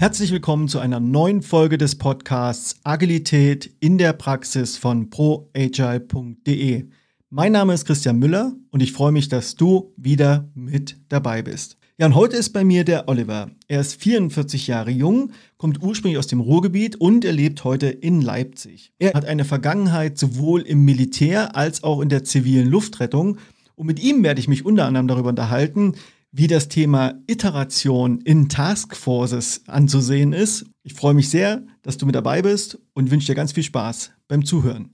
Herzlich willkommen zu einer neuen Folge des Podcasts Agilität in der Praxis von proagile.de. Mein Name ist Christian Müller und ich freue mich, dass du wieder mit dabei bist. Ja, und heute ist bei mir der Oliver. Er ist 44 Jahre jung, kommt ursprünglich aus dem Ruhrgebiet und er lebt heute in Leipzig. Er hat eine Vergangenheit sowohl im Militär als auch in der zivilen Luftrettung. Und mit ihm werde ich mich unter anderem darüber unterhalten, wie das Thema Iteration in Taskforces anzusehen ist. Ich freue mich sehr, dass du mit dabei bist und wünsche dir ganz viel Spaß beim Zuhören.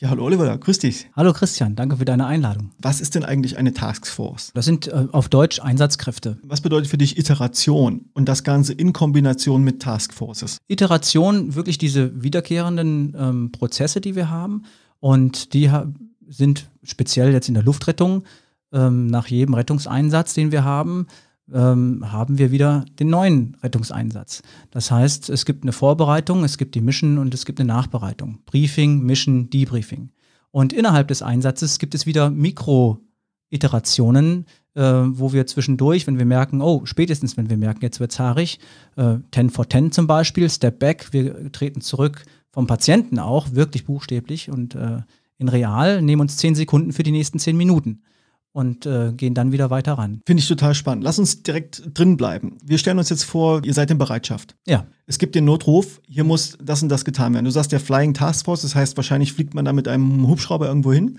Ja, hallo Oliver, grüß dich. Hallo Christian, danke für deine Einladung. Was ist denn eigentlich eine Taskforce? Das sind äh, auf Deutsch Einsatzkräfte. Was bedeutet für dich Iteration und das Ganze in Kombination mit Taskforces? Iteration, wirklich diese wiederkehrenden ähm, Prozesse, die wir haben und die ha sind speziell jetzt in der Luftrettung ähm, nach jedem Rettungseinsatz, den wir haben, ähm, haben wir wieder den neuen Rettungseinsatz. Das heißt, es gibt eine Vorbereitung, es gibt die Mission und es gibt eine Nachbereitung. Briefing, Mission, Debriefing. Und innerhalb des Einsatzes gibt es wieder Mikro-Iterationen, äh, wo wir zwischendurch, wenn wir merken, oh, spätestens wenn wir merken, jetzt wird's haarig, äh, 10 for 10 zum Beispiel, Step Back, wir treten zurück vom Patienten auch, wirklich buchstäblich und äh, in real, nehmen uns 10 Sekunden für die nächsten 10 Minuten und äh, gehen dann wieder weiter ran. Finde ich total spannend. Lass uns direkt drin bleiben. Wir stellen uns jetzt vor, ihr seid in Bereitschaft. Ja. Es gibt den Notruf, hier muss das und das getan werden. Du sagst der Flying Task Force, das heißt, wahrscheinlich fliegt man da mit einem Hubschrauber irgendwo hin.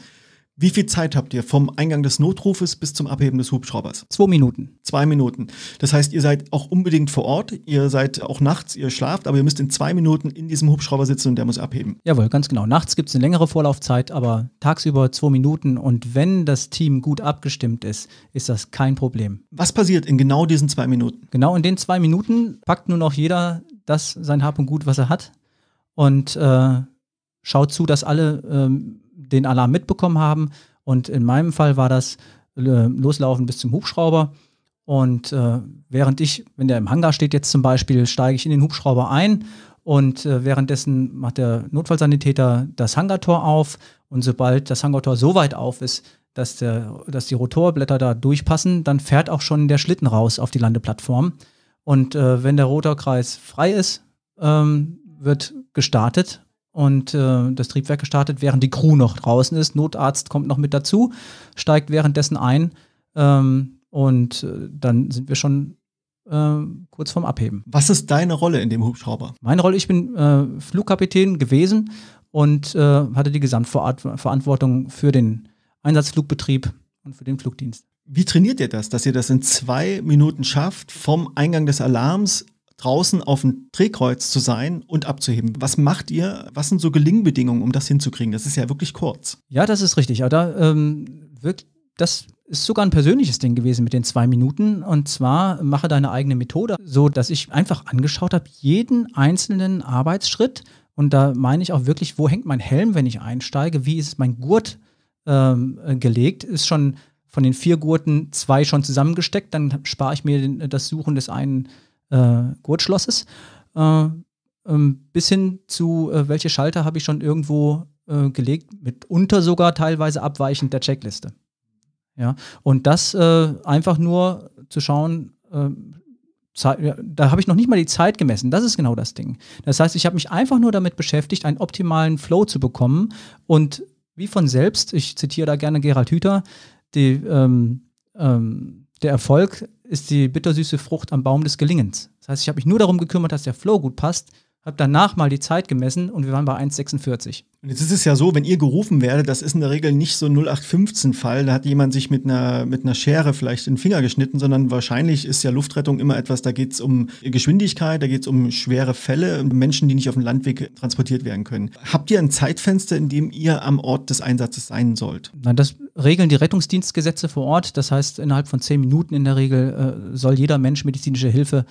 Wie viel Zeit habt ihr vom Eingang des Notrufes bis zum Abheben des Hubschraubers? Zwei Minuten. Zwei Minuten. Das heißt, ihr seid auch unbedingt vor Ort, ihr seid auch nachts, ihr schlaft, aber ihr müsst in zwei Minuten in diesem Hubschrauber sitzen und der muss abheben. Jawohl, ganz genau. Nachts gibt es eine längere Vorlaufzeit, aber tagsüber zwei Minuten und wenn das Team gut abgestimmt ist, ist das kein Problem. Was passiert in genau diesen zwei Minuten? Genau in den zwei Minuten packt nur noch jeder das sein Hab und Gut, was er hat und äh, schaut zu, dass alle ähm, den Alarm mitbekommen haben. Und in meinem Fall war das äh, Loslaufen bis zum Hubschrauber. Und äh, während ich, wenn der im Hangar steht jetzt zum Beispiel, steige ich in den Hubschrauber ein und äh, währenddessen macht der Notfallsanitäter das Hangartor auf. Und sobald das Hangartor so weit auf ist, dass, der, dass die Rotorblätter da durchpassen, dann fährt auch schon der Schlitten raus auf die Landeplattform. Und äh, wenn der Rotorkreis frei ist, ähm, wird gestartet und äh, das Triebwerk gestartet, während die Crew noch draußen ist. Notarzt kommt noch mit dazu, steigt währenddessen ein ähm, und äh, dann sind wir schon äh, kurz vorm Abheben. Was ist deine Rolle in dem Hubschrauber? Meine Rolle, ich bin äh, Flugkapitän gewesen und äh, hatte die Gesamtverantwortung für den Einsatzflugbetrieb und für den Flugdienst. Wie trainiert ihr das, dass ihr das in zwei Minuten schafft, vom Eingang des Alarms draußen auf dem Drehkreuz zu sein und abzuheben. Was macht ihr? Was sind so Gelingbedingungen, um das hinzukriegen? Das ist ja wirklich kurz. Ja, das ist richtig. Aber da ähm, wirklich, das ist sogar ein persönliches Ding gewesen mit den zwei Minuten. Und zwar mache deine eigene Methode, so dass ich einfach angeschaut habe, jeden einzelnen Arbeitsschritt. Und da meine ich auch wirklich, wo hängt mein Helm, wenn ich einsteige? Wie ist mein Gurt ähm, gelegt? Ist schon von den vier Gurten zwei schon zusammengesteckt? Dann spare ich mir das Suchen des einen äh, Gurtschlosses, äh, ähm, bis hin zu, äh, welche Schalter habe ich schon irgendwo äh, gelegt, mitunter sogar teilweise abweichend der Checkliste. Ja, und das äh, einfach nur zu schauen, ähm, Zeit, da habe ich noch nicht mal die Zeit gemessen. Das ist genau das Ding. Das heißt, ich habe mich einfach nur damit beschäftigt, einen optimalen Flow zu bekommen. Und wie von selbst, ich zitiere da gerne Gerald Hüther, die, ähm, ähm, der Erfolg ist die bittersüße Frucht am Baum des Gelingens. Das heißt, ich habe mich nur darum gekümmert, dass der Flow gut passt habe danach mal die Zeit gemessen und wir waren bei 1,46. Und jetzt ist es ja so, wenn ihr gerufen werdet, das ist in der Regel nicht so ein 0815-Fall, da hat jemand sich mit einer, mit einer Schere vielleicht den Finger geschnitten, sondern wahrscheinlich ist ja Luftrettung immer etwas, da geht es um Geschwindigkeit, da geht es um schwere Fälle, Menschen, die nicht auf dem Landweg transportiert werden können. Habt ihr ein Zeitfenster, in dem ihr am Ort des Einsatzes sein sollt? Nein, das regeln die Rettungsdienstgesetze vor Ort. Das heißt, innerhalb von zehn Minuten in der Regel äh, soll jeder Mensch medizinische Hilfe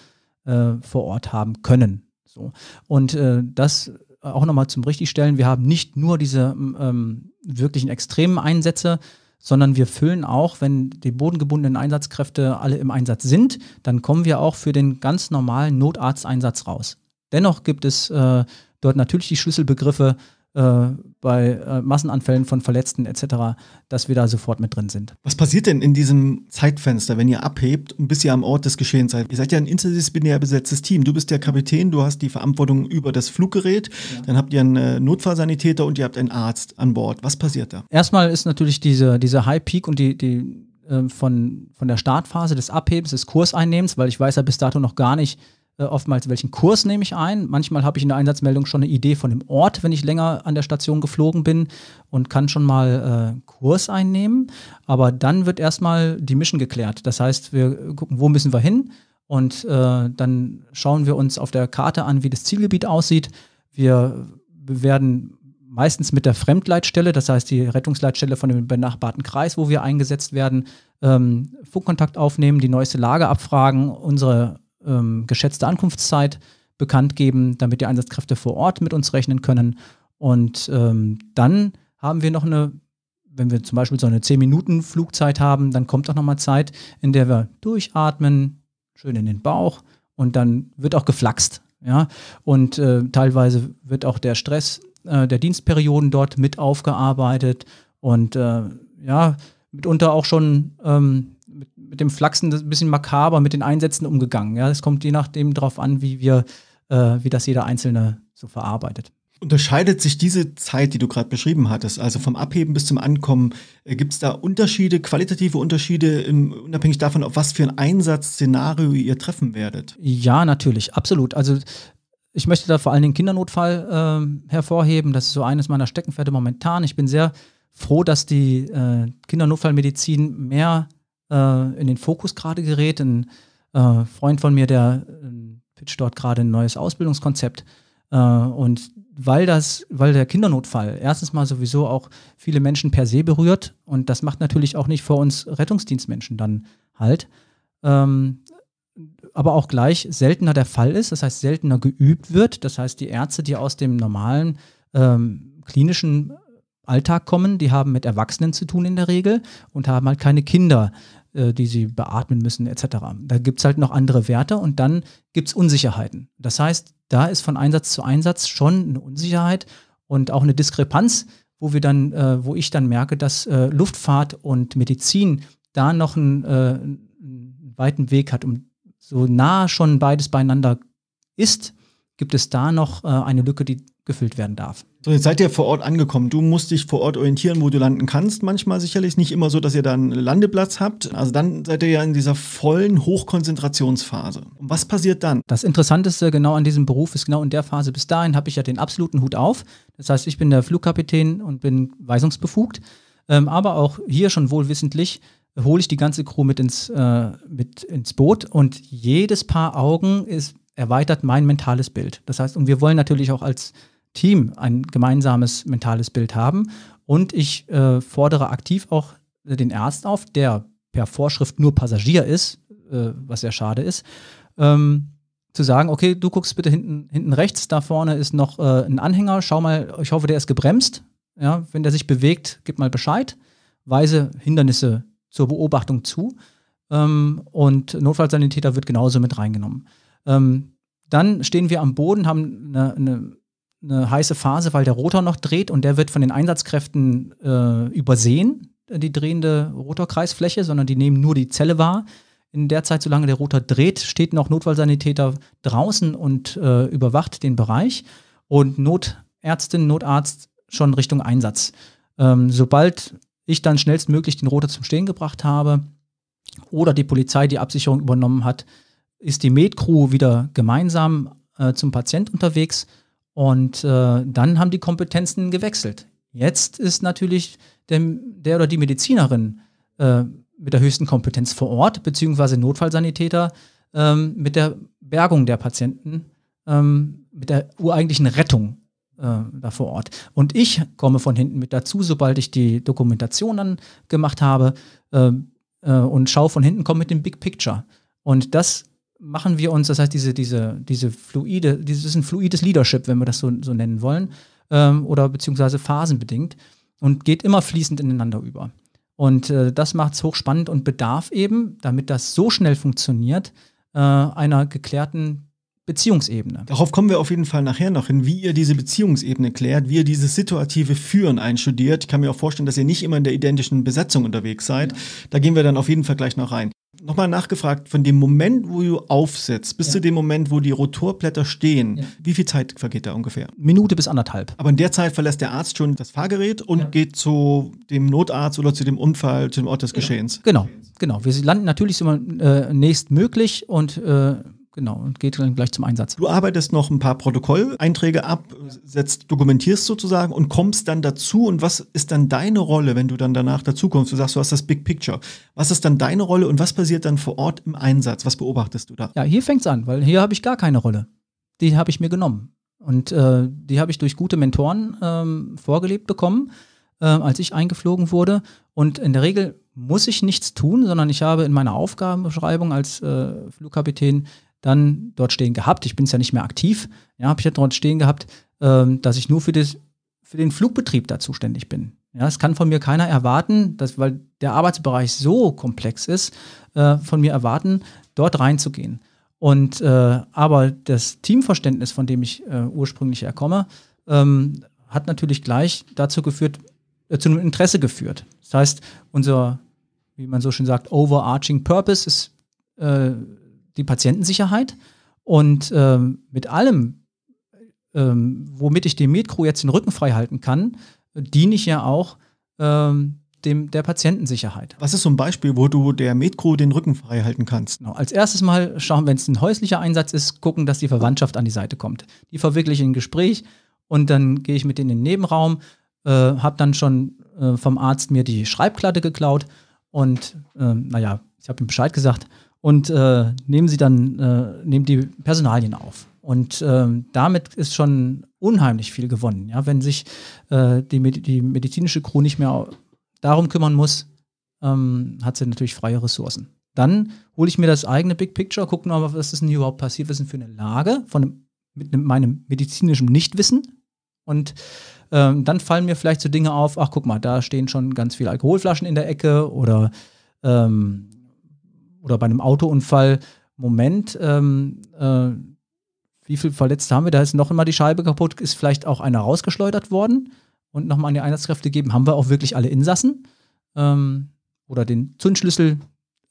äh, vor Ort haben können. So. Und äh, das auch nochmal zum Richtigstellen, wir haben nicht nur diese ähm, wirklichen extremen Einsätze, sondern wir füllen auch, wenn die bodengebundenen Einsatzkräfte alle im Einsatz sind, dann kommen wir auch für den ganz normalen Notarzteinsatz raus. Dennoch gibt es äh, dort natürlich die Schlüsselbegriffe äh, bei äh, Massenanfällen von Verletzten etc., dass wir da sofort mit drin sind. Was passiert denn in diesem Zeitfenster, wenn ihr abhebt und bis ihr am Ort des Geschehens seid? Ihr seid ja ein interdisziplinär besetztes Team. Du bist der Kapitän, du hast die Verantwortung über das Fluggerät, ja. dann habt ihr einen äh, Notfallsanitäter und ihr habt einen Arzt an Bord. Was passiert da? Erstmal ist natürlich diese, diese High Peak und die, die äh, von, von der Startphase des Abhebens, des Kurseinnehmens, weil ich weiß ja bis dato noch gar nicht, äh, oftmals, welchen Kurs nehme ich ein. Manchmal habe ich in der Einsatzmeldung schon eine Idee von dem Ort, wenn ich länger an der Station geflogen bin und kann schon mal äh, Kurs einnehmen. Aber dann wird erstmal die Mission geklärt. Das heißt, wir gucken, wo müssen wir hin und äh, dann schauen wir uns auf der Karte an, wie das Zielgebiet aussieht. Wir werden meistens mit der Fremdleitstelle, das heißt die Rettungsleitstelle von dem benachbarten Kreis, wo wir eingesetzt werden, ähm, Funkkontakt aufnehmen, die neueste Lage abfragen, unsere ähm, geschätzte Ankunftszeit bekannt geben, damit die Einsatzkräfte vor Ort mit uns rechnen können. Und ähm, dann haben wir noch eine, wenn wir zum Beispiel so eine 10-Minuten-Flugzeit haben, dann kommt auch nochmal Zeit, in der wir durchatmen, schön in den Bauch und dann wird auch geflaxt. Ja? Und äh, teilweise wird auch der Stress äh, der Dienstperioden dort mit aufgearbeitet und äh, ja, mitunter auch schon ähm, mit dem Flachsen ein bisschen makaber mit den Einsätzen umgegangen. Ja, es kommt je nachdem darauf an, wie wir, äh, wie das jeder Einzelne so verarbeitet. Unterscheidet sich diese Zeit, die du gerade beschrieben hattest, also vom Abheben bis zum Ankommen, äh, gibt es da Unterschiede, qualitative Unterschiede, im, unabhängig davon, auf was für ein Einsatzszenario ihr treffen werdet? Ja, natürlich, absolut. Also ich möchte da vor allem den Kindernotfall äh, hervorheben. Das ist so eines meiner Steckenpferde momentan. Ich bin sehr froh, dass die äh, Kindernotfallmedizin mehr äh, in den Fokus gerade gerät. Ein äh, Freund von mir, der ähm, pitcht dort gerade ein neues Ausbildungskonzept. Äh, und weil das, weil der Kindernotfall erstens mal sowieso auch viele Menschen per se berührt und das macht natürlich auch nicht vor uns Rettungsdienstmenschen dann halt. Ähm, aber auch gleich seltener der Fall ist, das heißt seltener geübt wird. Das heißt, die Ärzte, die aus dem normalen ähm, klinischen Alltag kommen, die haben mit Erwachsenen zu tun in der Regel und haben halt keine Kinder äh, die sie beatmen müssen, etc. Da gibt es halt noch andere Werte und dann gibt es Unsicherheiten. Das heißt, da ist von Einsatz zu Einsatz schon eine Unsicherheit und auch eine Diskrepanz, wo wir dann, äh, wo ich dann merke, dass äh, Luftfahrt und Medizin da noch einen, äh, einen weiten Weg hat, um so nah schon beides beieinander ist, gibt es da noch äh, eine Lücke, die gefüllt werden darf. So, jetzt seid ihr vor Ort angekommen. Du musst dich vor Ort orientieren, wo du landen kannst. Manchmal sicherlich nicht immer so, dass ihr da einen Landeplatz habt. Also dann seid ihr ja in dieser vollen Hochkonzentrationsphase. Und was passiert dann? Das Interessanteste genau an diesem Beruf ist genau in der Phase. Bis dahin habe ich ja den absoluten Hut auf. Das heißt, ich bin der Flugkapitän und bin weisungsbefugt. Ähm, aber auch hier schon wohlwissentlich hole ich die ganze Crew mit ins, äh, mit ins Boot und jedes Paar Augen ist erweitert mein mentales Bild. Das heißt, und wir wollen natürlich auch als Team ein gemeinsames mentales Bild haben. Und ich äh, fordere aktiv auch den Arzt auf, der per Vorschrift nur Passagier ist, äh, was sehr schade ist, ähm, zu sagen, okay, du guckst bitte hinten, hinten rechts, da vorne ist noch äh, ein Anhänger, schau mal, ich hoffe, der ist gebremst. Ja, wenn der sich bewegt, gib mal Bescheid, weise Hindernisse zur Beobachtung zu ähm, und Notfallsanitäter wird genauso mit reingenommen. Ähm, dann stehen wir am Boden, haben eine, eine eine heiße Phase, weil der Rotor noch dreht und der wird von den Einsatzkräften äh, übersehen, die drehende Rotorkreisfläche, sondern die nehmen nur die Zelle wahr. In der Zeit, solange der Rotor dreht, steht noch Notfallsanitäter draußen und äh, überwacht den Bereich und Notärztin, Notarzt schon Richtung Einsatz. Ähm, sobald ich dann schnellstmöglich den Rotor zum Stehen gebracht habe oder die Polizei die Absicherung übernommen hat, ist die Med-Crew wieder gemeinsam äh, zum Patient unterwegs und äh, dann haben die Kompetenzen gewechselt. Jetzt ist natürlich der, der oder die Medizinerin äh, mit der höchsten Kompetenz vor Ort, beziehungsweise Notfallsanitäter ähm, mit der Bergung der Patienten, ähm, mit der ureigentlichen Rettung äh, da vor Ort. Und ich komme von hinten mit dazu, sobald ich die Dokumentation dann gemacht habe äh, äh, und schaue von hinten, komme mit dem Big Picture. Und das machen wir uns, das heißt, diese, diese, diese fluide, dieses ist ein fluides Leadership, wenn wir das so, so nennen wollen, ähm, oder beziehungsweise phasenbedingt und geht immer fließend ineinander über. Und äh, das macht es hochspannend und bedarf eben, damit das so schnell funktioniert, äh, einer geklärten Beziehungsebene. Darauf kommen wir auf jeden Fall nachher noch hin, wie ihr diese Beziehungsebene klärt, wie ihr dieses situative Führen einstudiert. Ich kann mir auch vorstellen, dass ihr nicht immer in der identischen Besetzung unterwegs seid. Ja. Da gehen wir dann auf jeden Fall gleich noch rein nochmal nachgefragt, von dem Moment, wo du aufsetzt, bis ja. zu dem Moment, wo die Rotorblätter stehen, ja. wie viel Zeit vergeht da ungefähr? Minute bis anderthalb. Aber in der Zeit verlässt der Arzt schon das Fahrgerät und ja. geht zu dem Notarzt oder zu dem Unfall, zu dem Ort des genau. Geschehens. Genau, genau. Wir landen natürlich immer äh, nächstmöglich und äh, Genau, und geht dann gleich zum Einsatz. Du arbeitest noch ein paar Protokolleinträge ab, setzt, dokumentierst sozusagen und kommst dann dazu. Und was ist dann deine Rolle, wenn du dann danach dazukommst? Du sagst, du hast das Big Picture. Was ist dann deine Rolle und was passiert dann vor Ort im Einsatz? Was beobachtest du da? Ja, hier fängt es an, weil hier habe ich gar keine Rolle. Die habe ich mir genommen. Und äh, die habe ich durch gute Mentoren ähm, vorgelebt bekommen, äh, als ich eingeflogen wurde. Und in der Regel muss ich nichts tun, sondern ich habe in meiner Aufgabenbeschreibung als äh, Flugkapitän dann dort stehen gehabt. Ich bin es ja nicht mehr aktiv. Ja, habe ich ja dort stehen gehabt, ähm, dass ich nur für, das, für den Flugbetrieb da zuständig bin. Ja, es kann von mir keiner erwarten, dass, weil der Arbeitsbereich so komplex ist, äh, von mir erwarten, dort reinzugehen. Und äh, aber das Teamverständnis, von dem ich äh, ursprünglich herkomme, ähm, hat natürlich gleich dazu geführt, äh, zu einem Interesse geführt. Das heißt, unser, wie man so schön sagt, overarching Purpose ist äh, die Patientensicherheit. Und ähm, mit allem, ähm, womit ich dem Medcrew jetzt den Rücken frei halten kann, diene ich ja auch ähm, dem, der Patientensicherheit. Was ist so ein Beispiel, wo du der Medcrew den Rücken frei halten kannst? Genau. Als erstes mal schauen, wenn es ein häuslicher Einsatz ist, gucken, dass die Verwandtschaft an die Seite kommt. Die in ein Gespräch und dann gehe ich mit denen in den Nebenraum, äh, habe dann schon äh, vom Arzt mir die Schreibklatte geklaut und äh, naja, ich habe ihm Bescheid gesagt und äh, nehmen sie dann, äh, nehmen die Personalien auf. Und ähm, damit ist schon unheimlich viel gewonnen. Ja? Wenn sich äh, die, die medizinische Crew nicht mehr darum kümmern muss, ähm, hat sie natürlich freie Ressourcen. Dann hole ich mir das eigene Big Picture, gucke mal, was ist denn hier überhaupt passiert, was ist denn für eine Lage von einem, mit einem, meinem medizinischen Nichtwissen. Und ähm, dann fallen mir vielleicht so Dinge auf, ach guck mal, da stehen schon ganz viele Alkoholflaschen in der Ecke oder ähm, oder bei einem Autounfall, Moment, ähm, äh, wie viele Verletzte haben wir? Da ist noch immer die Scheibe kaputt, ist vielleicht auch einer rausgeschleudert worden und nochmal an die Einsatzkräfte geben, haben wir auch wirklich alle Insassen ähm, oder den Zündschlüssel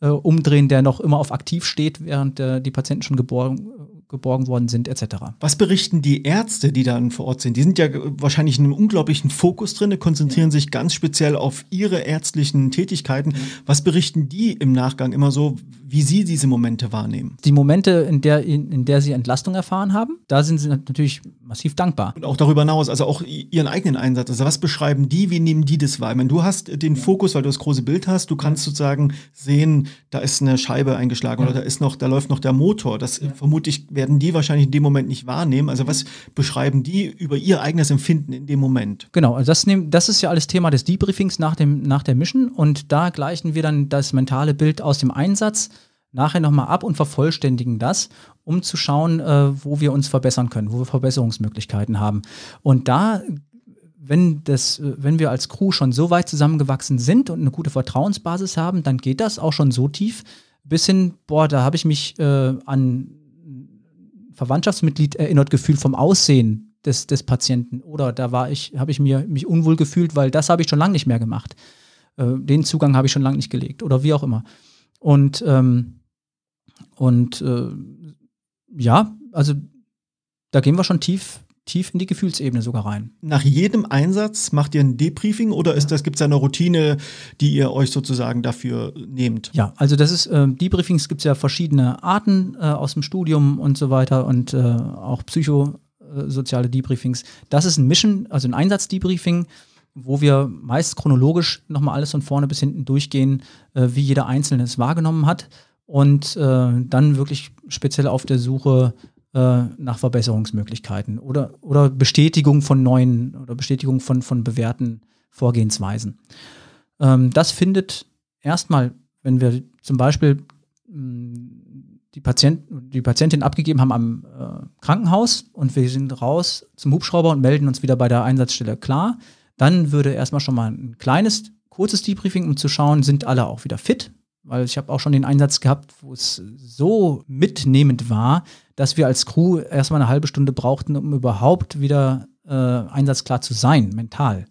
äh, umdrehen, der noch immer auf aktiv steht, während äh, die Patienten schon geboren, geborgen worden sind, etc. Was berichten die Ärzte, die dann vor Ort sind? Die sind ja wahrscheinlich in einem unglaublichen Fokus drin, konzentrieren ja. sich ganz speziell auf ihre ärztlichen Tätigkeiten. Ja. Was berichten die im Nachgang immer so, wie sie diese Momente wahrnehmen? Die Momente, in der, in, in der sie Entlastung erfahren haben, da sind sie natürlich massiv dankbar. Und auch darüber hinaus, also auch ihren eigenen Einsatz. Also was beschreiben die, wie nehmen die das wahr? Ich meine, du hast den ja. Fokus, weil du das große Bild hast, du kannst sozusagen sehen, da ist eine Scheibe eingeschlagen oder da ist noch, da läuft noch der Motor. Das vermute ich, werden die wahrscheinlich in dem Moment nicht wahrnehmen. Also was beschreiben die über ihr eigenes Empfinden in dem Moment? Genau, also das, das ist ja alles Thema des Debriefings nach, dem, nach der Mission und da gleichen wir dann das mentale Bild aus dem Einsatz nachher nochmal ab und vervollständigen das, um zu schauen, äh, wo wir uns verbessern können, wo wir Verbesserungsmöglichkeiten haben. Und da wenn, das, äh, wenn wir als Crew schon so weit zusammengewachsen sind und eine gute Vertrauensbasis haben, dann geht das auch schon so tief bis hin, boah, da habe ich mich äh, an Verwandtschaftsmitglied erinnert gefühlt vom Aussehen des, des Patienten. Oder da war ich, habe ich mir, mich unwohl gefühlt, weil das habe ich schon lange nicht mehr gemacht. Äh, den Zugang habe ich schon lange nicht gelegt oder wie auch immer. Und, ähm, und äh, ja, also da gehen wir schon tief tief in die Gefühlsebene sogar rein. Nach jedem Einsatz macht ihr ein Debriefing oder ist gibt es eine Routine, die ihr euch sozusagen dafür nehmt? Ja, also das ist, äh, Debriefings gibt es ja verschiedene Arten äh, aus dem Studium und so weiter und äh, auch psychosoziale äh, Debriefings. Das ist ein Mission, also ein Einsatz-Debriefing, wo wir meist chronologisch nochmal alles von vorne bis hinten durchgehen, äh, wie jeder Einzelne es wahrgenommen hat und äh, dann wirklich speziell auf der Suche äh, nach Verbesserungsmöglichkeiten oder, oder Bestätigung von neuen oder Bestätigung von, von bewährten Vorgehensweisen. Ähm, das findet erstmal, wenn wir zum Beispiel mm, die, Patient, die Patientin abgegeben haben am äh, Krankenhaus und wir sind raus zum Hubschrauber und melden uns wieder bei der Einsatzstelle klar, dann würde erstmal schon mal ein kleines, kurzes Debriefing, um zu schauen, sind alle auch wieder fit, weil ich habe auch schon den Einsatz gehabt, wo es so mitnehmend war, dass wir als Crew erstmal eine halbe Stunde brauchten, um überhaupt wieder äh, einsatzklar zu sein, mental.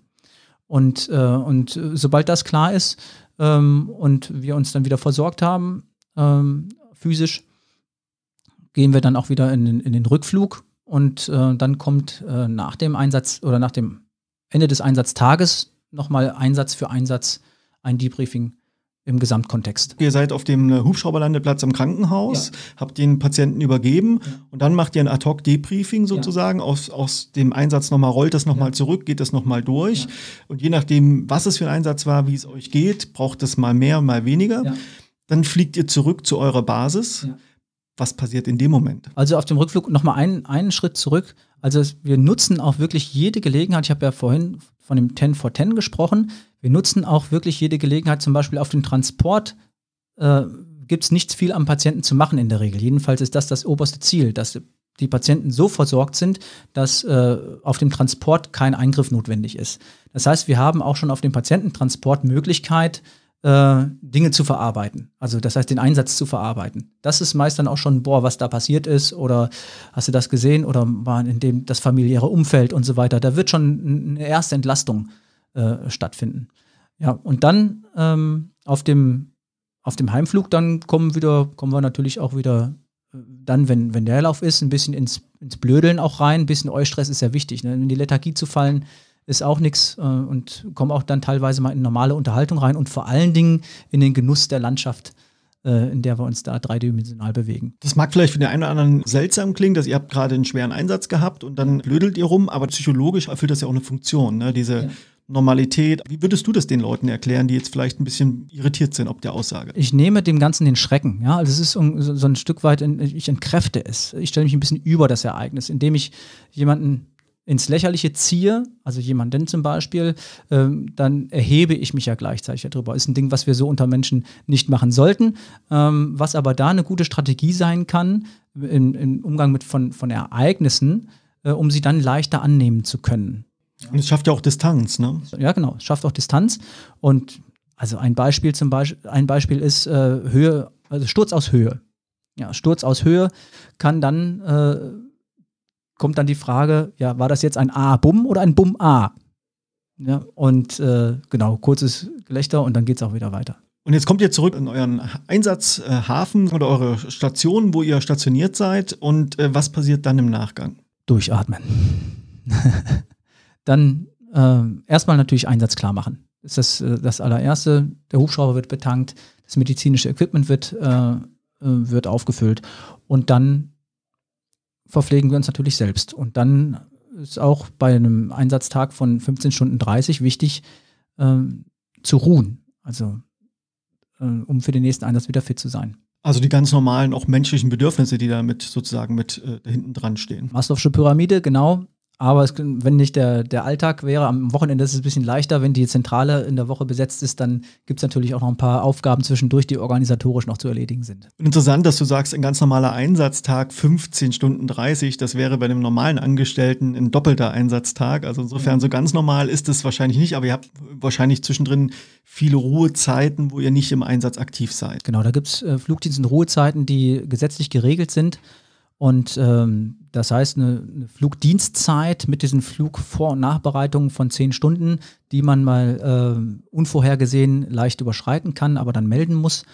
Und, äh, und sobald das klar ist ähm, und wir uns dann wieder versorgt haben, ähm, physisch, gehen wir dann auch wieder in, in den Rückflug und äh, dann kommt äh, nach dem Einsatz oder nach dem Ende des Einsatztages nochmal Einsatz für Einsatz ein Debriefing im Gesamtkontext. Ihr seid auf dem äh, Hubschrauberlandeplatz im Krankenhaus, ja. habt den Patienten übergeben ja. und dann macht ihr ein Ad-Hoc-Debriefing sozusagen ja. aus, aus dem Einsatz nochmal, rollt das nochmal zurück, geht das nochmal durch. Und je nachdem, was es für ein Einsatz war, wie es euch geht, braucht es mal mehr, mal weniger. Dann fliegt ihr zurück zu eurer Basis. Was passiert in dem Moment? Also auf dem Rückflug nochmal einen, einen Schritt zurück. Also wir nutzen auch wirklich jede Gelegenheit. Ich habe ja vorhin von dem 10 for 10 gesprochen. Wir nutzen auch wirklich jede Gelegenheit, zum Beispiel auf den Transport äh, gibt es nichts viel am Patienten zu machen in der Regel. Jedenfalls ist das das oberste Ziel, dass die Patienten so versorgt sind, dass äh, auf dem Transport kein Eingriff notwendig ist. Das heißt, wir haben auch schon auf dem Patiententransport Möglichkeit, äh, Dinge zu verarbeiten. Also das heißt, den Einsatz zu verarbeiten. Das ist meist dann auch schon, boah, was da passiert ist oder hast du das gesehen oder war in dem das familiäre Umfeld und so weiter. Da wird schon eine erste Entlastung äh, stattfinden. Ja, und dann ähm, auf, dem, auf dem Heimflug, dann kommen, wieder, kommen wir natürlich auch wieder, äh, dann, wenn, wenn der Lauf ist, ein bisschen ins, ins Blödeln auch rein. Ein bisschen Eustress ist ja wichtig. Ne? In die Lethargie zu fallen, ist auch nichts äh, und kommen auch dann teilweise mal in normale Unterhaltung rein und vor allen Dingen in den Genuss der Landschaft äh, in der wir uns da dreidimensional bewegen. Das mag vielleicht für den einen oder anderen seltsam klingen, dass ihr habt gerade einen schweren Einsatz gehabt und dann blödelt ihr rum, aber psychologisch erfüllt das ja auch eine Funktion, ne? diese ja. Normalität. Wie würdest du das den Leuten erklären, die jetzt vielleicht ein bisschen irritiert sind ob der Aussage? Ich nehme dem Ganzen den Schrecken. Ja, also es ist so ein Stück weit, ich entkräfte es. Ich stelle mich ein bisschen über das Ereignis, indem ich jemanden ins Lächerliche ziehe, also jemanden zum Beispiel, ähm, dann erhebe ich mich ja gleichzeitig darüber. Ist ein Ding, was wir so unter Menschen nicht machen sollten, ähm, was aber da eine gute Strategie sein kann im, im Umgang mit von, von Ereignissen, äh, um sie dann leichter annehmen zu können. Und es schafft ja auch Distanz, ne? Ja, genau. Es schafft auch Distanz. Und also ein Beispiel zum Beispiel, ein Beispiel ist äh, Höhe, also Sturz aus Höhe. Ja, Sturz aus Höhe kann dann, äh, kommt dann die Frage, ja, war das jetzt ein A-Bumm oder ein Bumm-A? Ja, und äh, genau, kurzes Gelächter und dann geht es auch wieder weiter. Und jetzt kommt ihr zurück in euren Einsatzhafen oder eure Station, wo ihr stationiert seid. Und äh, was passiert dann im Nachgang? Durchatmen. dann äh, erstmal natürlich Einsatz klar machen. Das ist das, äh, das allererste. Der Hubschrauber wird betankt, das medizinische Equipment wird, äh, äh, wird aufgefüllt und dann verpflegen wir uns natürlich selbst. Und dann ist auch bei einem Einsatztag von 15 Stunden 30 wichtig, äh, zu ruhen. Also, äh, um für den nächsten Einsatz wieder fit zu sein. Also die ganz normalen, auch menschlichen Bedürfnisse, die da mit sozusagen mit äh, hinten dran stehen. Maslow'sche Pyramide, genau. Aber es, wenn nicht der, der Alltag wäre, am Wochenende ist es ein bisschen leichter. Wenn die Zentrale in der Woche besetzt ist, dann gibt es natürlich auch noch ein paar Aufgaben zwischendurch, die organisatorisch noch zu erledigen sind. Interessant, dass du sagst, ein ganz normaler Einsatztag, 15 Stunden 30, das wäre bei einem normalen Angestellten ein doppelter Einsatztag. Also insofern, mhm. so ganz normal ist es wahrscheinlich nicht, aber ihr habt wahrscheinlich zwischendrin viele Ruhezeiten, wo ihr nicht im Einsatz aktiv seid. Genau, da gibt es äh, Flugdienst und Ruhezeiten, die gesetzlich geregelt sind. Und ähm, das heißt, eine, eine, Flugdienstzeit mit diesen Flugvor- und Nachbereitungen von zehn Stunden, die man mal äh, unvorhergesehen leicht überschreiten kann, aber dann melden muss.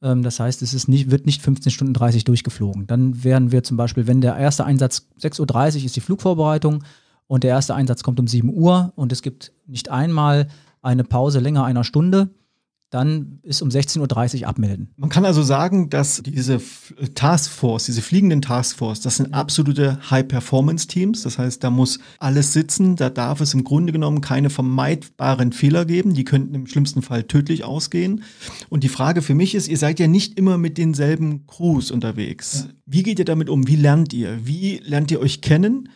Ähm, das heißt, es ist nicht, wird nicht 15 Stunden 30 durchgeflogen. Dann wären wir zum Beispiel, wenn der erste Einsatz 6.30 Uhr ist die Flugvorbereitung und der erste Einsatz kommt um 7 Uhr und es gibt nicht einmal eine Pause länger einer Stunde, dann ist um 16.30 Uhr abmelden. Man kann also sagen, dass diese Taskforce, diese fliegenden Taskforce, das sind absolute High-Performance-Teams. Das heißt, da muss alles sitzen. Da darf es im Grunde genommen keine vermeidbaren Fehler geben. Die könnten im schlimmsten Fall tödlich ausgehen. Und die Frage für mich ist, ihr seid ja nicht immer mit denselben Crews unterwegs. Ja. Wie geht ihr damit um? Wie lernt ihr? Wie lernt ihr euch kennen?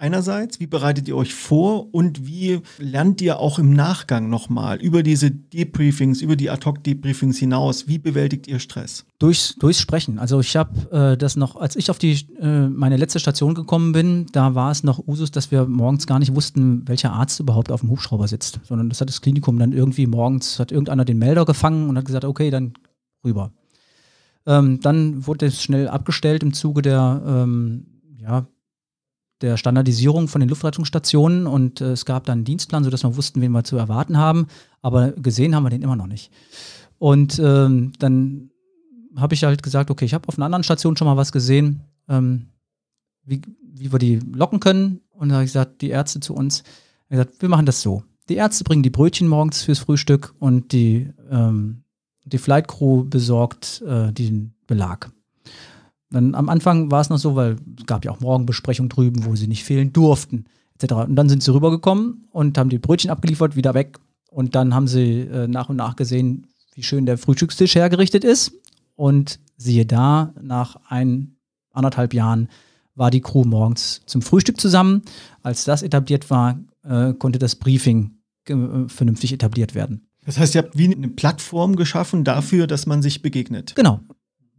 einerseits, wie bereitet ihr euch vor und wie lernt ihr auch im Nachgang nochmal über diese Debriefings, über die Ad-Hoc-Debriefings hinaus, wie bewältigt ihr Stress? Durchs, durchs Sprechen. Also ich habe äh, das noch, als ich auf die, äh, meine letzte Station gekommen bin, da war es noch Usus, dass wir morgens gar nicht wussten, welcher Arzt überhaupt auf dem Hubschrauber sitzt, sondern das hat das Klinikum dann irgendwie morgens, hat irgendeiner den Melder gefangen und hat gesagt, okay, dann rüber. Ähm, dann wurde es schnell abgestellt im Zuge der ähm, ja, der Standardisierung von den Luftrettungsstationen und äh, es gab dann einen Dienstplan, sodass wir wussten, wen wir zu erwarten haben, aber gesehen haben wir den immer noch nicht. Und ähm, dann habe ich halt gesagt, okay, ich habe auf einer anderen Station schon mal was gesehen, ähm, wie, wie wir die locken können. Und dann habe ich gesagt, die Ärzte zu uns, ich gesagt, wir machen das so. Die Ärzte bringen die Brötchen morgens fürs Frühstück und die, ähm, die Flight Crew besorgt äh, den Belag. Dann am Anfang war es noch so, weil es gab ja auch Morgenbesprechungen drüben, wo sie nicht fehlen durften, etc. Und dann sind sie rübergekommen und haben die Brötchen abgeliefert, wieder weg. Und dann haben sie äh, nach und nach gesehen, wie schön der Frühstückstisch hergerichtet ist. Und siehe da, nach ein, anderthalb Jahren war die Crew morgens zum Frühstück zusammen. Als das etabliert war, äh, konnte das Briefing äh, vernünftig etabliert werden. Das heißt, ihr habt wie eine Plattform geschaffen dafür, dass man sich begegnet. Genau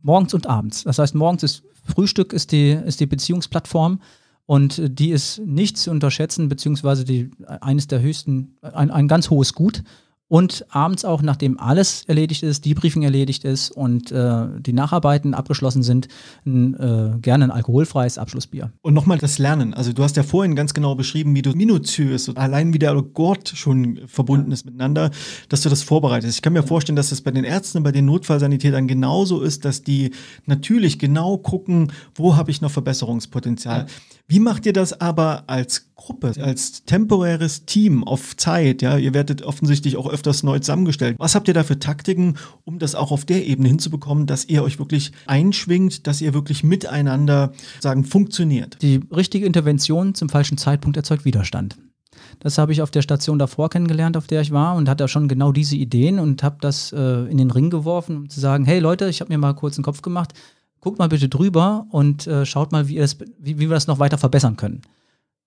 morgens und abends. Das heißt, morgens ist Frühstück ist die, ist die Beziehungsplattform und die ist nicht zu unterschätzen, beziehungsweise die, eines der höchsten, ein, ein ganz hohes Gut. Und abends auch, nachdem alles erledigt ist, die Briefing erledigt ist und äh, die Nacharbeiten abgeschlossen sind, ein, äh, gerne ein alkoholfreies Abschlussbier. Und nochmal das Lernen. Also du hast ja vorhin ganz genau beschrieben, wie du minutiös und allein wie der Gott schon verbunden ist miteinander, dass du das vorbereitest. Ich kann mir vorstellen, dass das bei den Ärzten, und bei den Notfallsanitätern genauso ist, dass die natürlich genau gucken, wo habe ich noch Verbesserungspotenzial. Ja. Wie macht ihr das aber als Gruppe, als temporäres Team auf Zeit? Ja, ihr werdet offensichtlich auch öfters neu zusammengestellt. Was habt ihr da für Taktiken, um das auch auf der Ebene hinzubekommen, dass ihr euch wirklich einschwingt, dass ihr wirklich miteinander sagen funktioniert? Die richtige Intervention zum falschen Zeitpunkt erzeugt Widerstand. Das habe ich auf der Station davor kennengelernt, auf der ich war und hatte schon genau diese Ideen und habe das äh, in den Ring geworfen, um zu sagen, hey Leute, ich habe mir mal kurz einen Kopf gemacht, guckt mal bitte drüber und äh, schaut mal, wie, das, wie, wie wir das noch weiter verbessern können.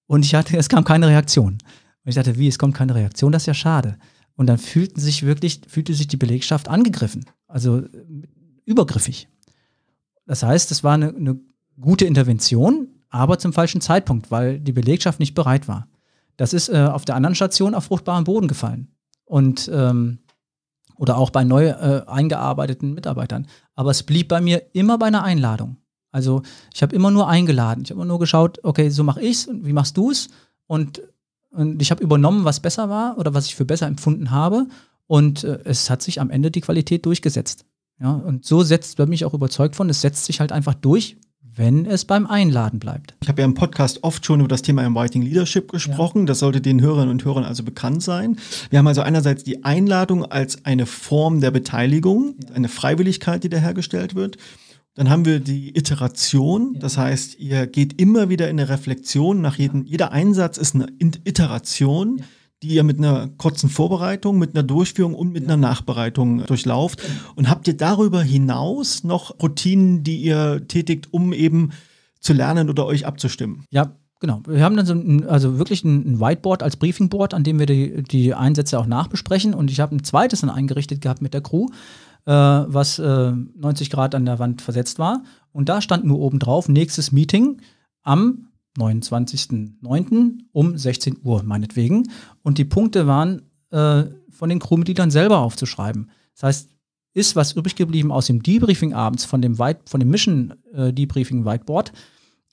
Und ich hatte, es kam keine Reaktion. Und ich dachte, wie, es kommt keine Reaktion, das ist ja schade. Und dann fühlten sich wirklich, fühlte sich die Belegschaft angegriffen, also äh, übergriffig. Das heißt, es war eine, eine gute Intervention, aber zum falschen Zeitpunkt, weil die Belegschaft nicht bereit war. Das ist äh, auf der anderen Station auf fruchtbaren Boden gefallen. Und ähm, oder auch bei neu äh, eingearbeiteten Mitarbeitern. Aber es blieb bei mir immer bei einer Einladung. Also ich habe immer nur eingeladen. Ich habe immer nur geschaut, okay, so mache ich es und wie machst du's? Und, und ich habe übernommen, was besser war oder was ich für besser empfunden habe. Und äh, es hat sich am Ende die Qualität durchgesetzt. Ja, und so setzt, da bin ich auch überzeugt von, es setzt sich halt einfach durch, wenn es beim Einladen bleibt. Ich habe ja im Podcast oft schon über das Thema Inviting Leadership gesprochen. Ja. Das sollte den Hörerinnen und Hörern also bekannt sein. Wir haben also einerseits die Einladung als eine Form der Beteiligung, ja. eine Freiwilligkeit, die da hergestellt wird. Dann haben wir die Iteration, das heißt, ihr geht immer wieder in eine Reflexion. Nach jedem, jeder Einsatz ist eine Iteration die ihr mit einer kurzen Vorbereitung, mit einer Durchführung und mit einer Nachbereitung äh, durchlauft. Und habt ihr darüber hinaus noch Routinen, die ihr tätigt, um eben zu lernen oder euch abzustimmen? Ja, Genau. Wir haben dann so ein, also wirklich ein Whiteboard als Briefingboard, an dem wir die, die Einsätze auch nachbesprechen. Und ich habe ein zweites dann eingerichtet gehabt mit der Crew, äh, was äh, 90 Grad an der Wand versetzt war. Und da stand nur oben drauf, nächstes Meeting am 29.09. um 16 Uhr meinetwegen. Und die Punkte waren äh, von den Crewmitgliedern selber aufzuschreiben. Das heißt, ist was übrig geblieben aus dem Debriefing abends von dem, White, von dem Mission äh, Debriefing Whiteboard,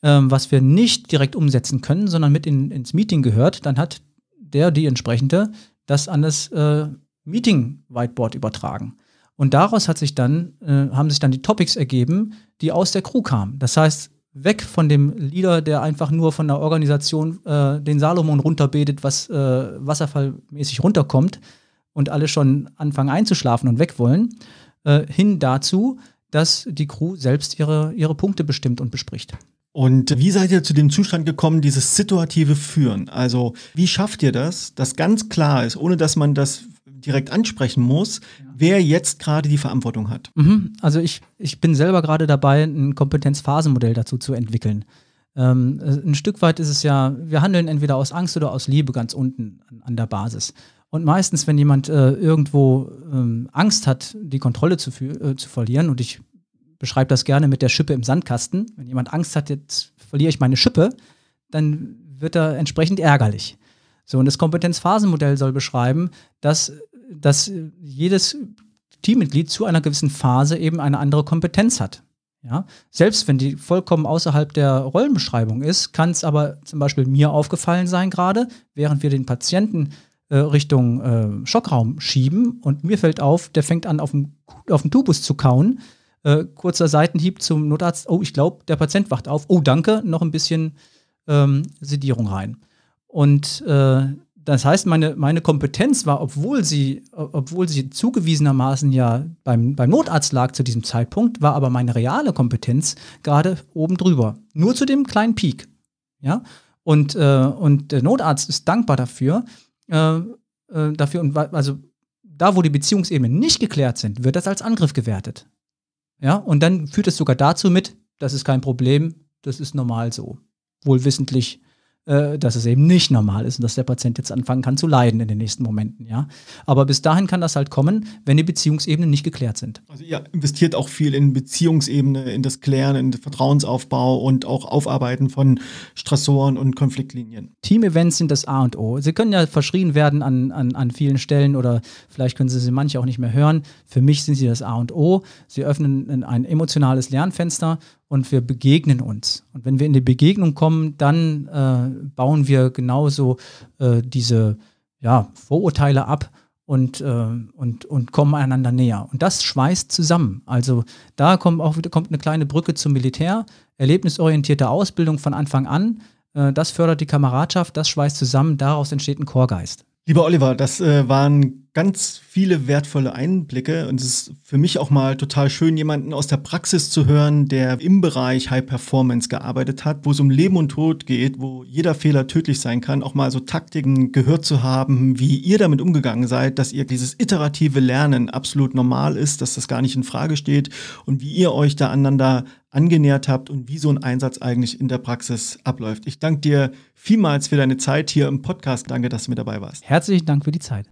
ähm, was wir nicht direkt umsetzen können, sondern mit in, ins Meeting gehört, dann hat der, die entsprechende, das an das äh, Meeting Whiteboard übertragen. Und daraus hat sich dann, äh, haben sich dann die Topics ergeben, die aus der Crew kamen. Das heißt, weg von dem Leader, der einfach nur von der Organisation äh, den Salomon runterbetet, was äh, wasserfallmäßig runterkommt und alle schon anfangen einzuschlafen und weg wollen, äh, hin dazu, dass die Crew selbst ihre, ihre Punkte bestimmt und bespricht. Und wie seid ihr zu dem Zustand gekommen, dieses situative Führen? Also wie schafft ihr das, dass ganz klar ist, ohne dass man das direkt ansprechen muss, wer jetzt gerade die Verantwortung hat. Mhm. Also ich, ich bin selber gerade dabei, ein Kompetenzphasenmodell dazu zu entwickeln. Ähm, äh, ein Stück weit ist es ja, wir handeln entweder aus Angst oder aus Liebe ganz unten an, an der Basis. Und meistens, wenn jemand äh, irgendwo ähm, Angst hat, die Kontrolle zu, äh, zu verlieren, und ich beschreibe das gerne mit der Schippe im Sandkasten, wenn jemand Angst hat, jetzt verliere ich meine Schippe, dann wird er entsprechend ärgerlich. So, und das Kompetenzphasenmodell soll beschreiben, dass dass äh, jedes Teammitglied zu einer gewissen Phase eben eine andere Kompetenz hat. Ja? Selbst wenn die vollkommen außerhalb der Rollenbeschreibung ist, kann es aber zum Beispiel mir aufgefallen sein gerade, während wir den Patienten äh, Richtung äh, Schockraum schieben und mir fällt auf, der fängt an, auf dem, auf dem Tubus zu kauen. Äh, kurzer Seitenhieb zum Notarzt. Oh, ich glaube, der Patient wacht auf. Oh, danke, noch ein bisschen ähm, Sedierung rein. Und äh, das heißt, meine, meine Kompetenz war, obwohl sie, obwohl sie zugewiesenermaßen ja beim, beim Notarzt lag zu diesem Zeitpunkt, war aber meine reale Kompetenz gerade oben drüber. Nur zu dem kleinen Peak. Ja? Und, äh, und der Notarzt ist dankbar dafür, äh, äh, dafür und also da, wo die Beziehungsebenen nicht geklärt sind, wird das als Angriff gewertet. Ja, und dann führt es sogar dazu mit, das ist kein Problem, das ist normal so. Wohlwissentlich, äh, dass es eben nicht normal ist und dass der Patient jetzt anfangen kann zu leiden in den nächsten Momenten, ja. Aber bis dahin kann das halt kommen, wenn die Beziehungsebenen nicht geklärt sind. Also ihr investiert auch viel in Beziehungsebene, in das Klären, in den Vertrauensaufbau und auch Aufarbeiten von Stressoren und Konfliktlinien. Team-Events sind das A und O. Sie können ja verschrien werden an, an, an vielen Stellen oder vielleicht können Sie sie manche auch nicht mehr hören. Für mich sind sie das A und O. Sie öffnen ein emotionales Lernfenster und wir begegnen uns. Und wenn wir in die Begegnung kommen, dann äh, bauen wir genauso äh, diese ja, Vorurteile ab und, äh, und, und kommen einander näher. Und das schweißt zusammen. Also da kommt auch kommt eine kleine Brücke zum Militär, erlebnisorientierte Ausbildung von Anfang an. Äh, das fördert die Kameradschaft, das schweißt zusammen, daraus entsteht ein Chorgeist. Lieber Oliver, das äh, waren ganz viele wertvolle Einblicke und es ist für mich auch mal total schön, jemanden aus der Praxis zu hören, der im Bereich High Performance gearbeitet hat, wo es um Leben und Tod geht, wo jeder Fehler tödlich sein kann, auch mal so Taktiken gehört zu haben, wie ihr damit umgegangen seid, dass ihr dieses iterative Lernen absolut normal ist, dass das gar nicht in Frage steht und wie ihr euch da aneinander angenähert habt und wie so ein Einsatz eigentlich in der Praxis abläuft. Ich danke dir vielmals für deine Zeit hier im Podcast. Danke, dass du mit dabei warst. Herzlichen Dank für die Zeit.